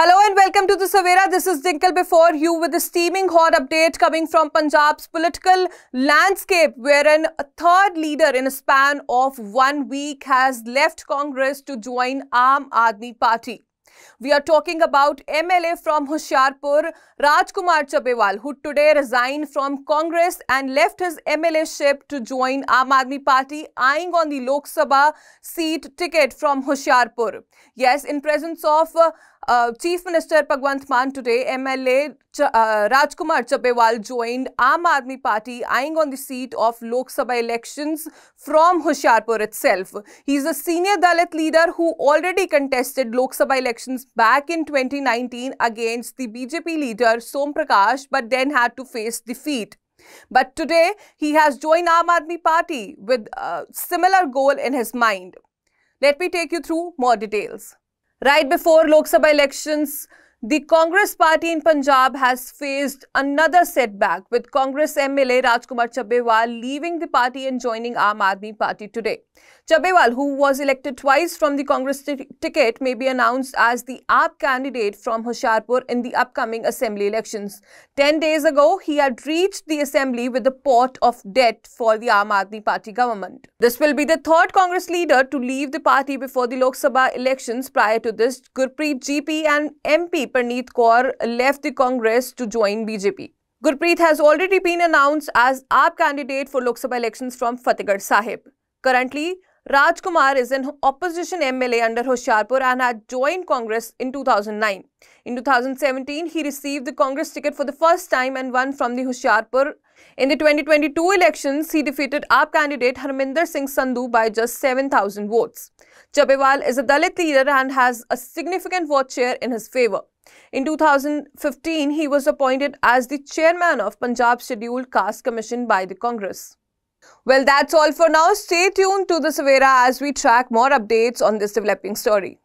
Hello and welcome to the Savera. This is Dinkle before you with a steaming hot update coming from Punjab's political landscape, wherein a third leader in a span of one week has left Congress to join Aam Aadmi Party. We are talking about MLA from Hoshiarpur, Rajkumar Chabewal, who today resigned from Congress and left his MLA-ship to join Aam Aadmi Party, eyeing on the Lok Sabha seat ticket from Hoshiarpur. Yes, in presence of uh, uh, Chief Minister Pagwant Man today, MLA Ch uh, Rajkumar Chapewal joined Aam Aadmi Party, eyeing on the seat of Lok Sabha elections from Hoshiarpur itself. He is a senior Dalit leader who already contested Lok Sabha elections elections back in 2019 against the BJP leader Som Prakash but then had to face defeat. But today, he has joined Aam Aadmi Party with a similar goal in his mind. Let me take you through more details. Right before Lok Sabha elections, the Congress party in Punjab has faced another setback with Congress MLA Rajkumar Chabbewal leaving the party and joining Aam Aadmi Party today. Chabewal, who was elected twice from the Congress ticket, may be announced as the AAP candidate from Hosharpur in the upcoming assembly elections. Ten days ago, he had reached the assembly with a pot of debt for the Aam Aadmi Party government. This will be the third Congress leader to leave the party before the Lok Sabha elections. Prior to this, Gurpreet GP and MP Parneet Kaur left the Congress to join BJP. Gurpreet has already been announced as AAP candidate for Lok Sabha elections from Fatehgarh Sahib. Currently, Rajkumar is an opposition MLA under Hoshiarpur and had joined Congress in 2009. In 2017, he received the Congress ticket for the first time and won from the Hoshiarpur. In the 2022 elections, he defeated AAP candidate Harminder Singh Sandhu by just 7,000 votes. Chabewal is a Dalit leader and has a significant vote share in his favour. In 2015, he was appointed as the chairman of Punjab Scheduled Caste Commission by the Congress. Well, that's all for now. Stay tuned to the Severa as we track more updates on this developing story.